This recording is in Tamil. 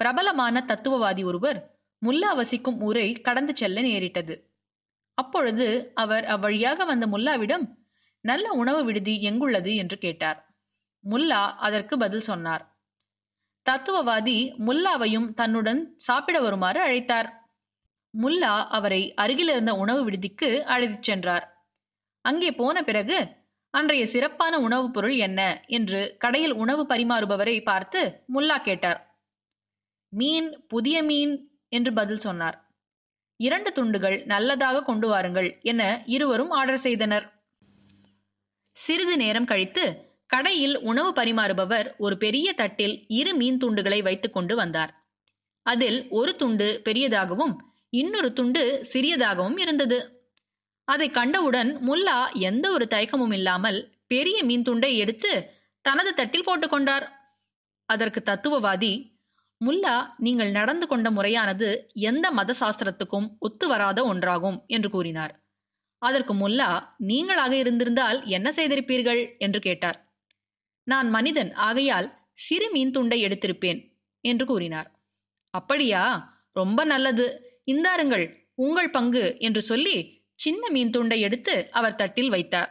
பிரபலமான தத்துவவாதி ஒருவர் முல்லா வசிக்கும் ஊரை கடந்து செல்ல நேரிட்டது அப்பொழுது அவர் அவ்வழியாக வந்த முல்லாவிடம் நல்ல உணவு விடுதி எங்குள்ளது என்று கேட்டார் முல்லா அதற்கு பதில் சொன்னார் தத்துவவாதி முல்லாவையும் தன்னுடன் சாப்பிட வருமாறு அழைத்தார் முல்லா அவரை அருகிலிருந்த உணவு விடுதிக்கு அழைத்துச் சென்றார் அங்கே போன பிறகு அன்றைய சிறப்பான உணவுப் பொருள் என்ன என்று கடையில் உணவு பரிமாறுபவரை பார்த்து முல்லா கேட்டார் மீன் புதிய மீன் என்று பதில் சொன்னார் இரண்டு துண்டுகள் நல்லதாக கொண்டு வாருங்கள் என இருவரும் ஆர்டர் செய்தனர் சிறிது நேரம் கழித்து கடையில் உணவு பரிமாறுபவர் ஒரு பெரிய தட்டில் இரு மீன் துண்டுகளை வைத்துக் கொண்டு வந்தார் அதில் ஒரு துண்டு பெரியதாகவும் இன்னொரு துண்டு சிறியதாகவும் இருந்தது அதை கண்டவுடன் முல்லா எந்த ஒரு தயக்கமும் இல்லாமல் பெரிய மீன் துண்டை எடுத்து தனது தட்டில் போட்டுக்கொண்டார் அதற்கு தத்துவவாதி முல்லா நீங்கள் நடந்து கொண்ட முறையானது எந்த மத சாஸ்திரத்துக்கும் ஒத்து வராத ஒன்றாகும் என்று கூறினார் அதற்கு முல்லா நீங்களாக இருந்திருந்தால் என்ன செய்திருப்பீர்கள் என்று கேட்டார் நான் மனிதன் ஆகையால் சிறு மீன் துண்டை எடுத்திருப்பேன் என்று கூறினார் அப்படியா ரொம்ப நல்லது இந்தாருங்கள் உங்கள் பங்கு என்று சொல்லி சின்ன மீன் துண்டை எடுத்து அவர் தட்டில் வைத்தார்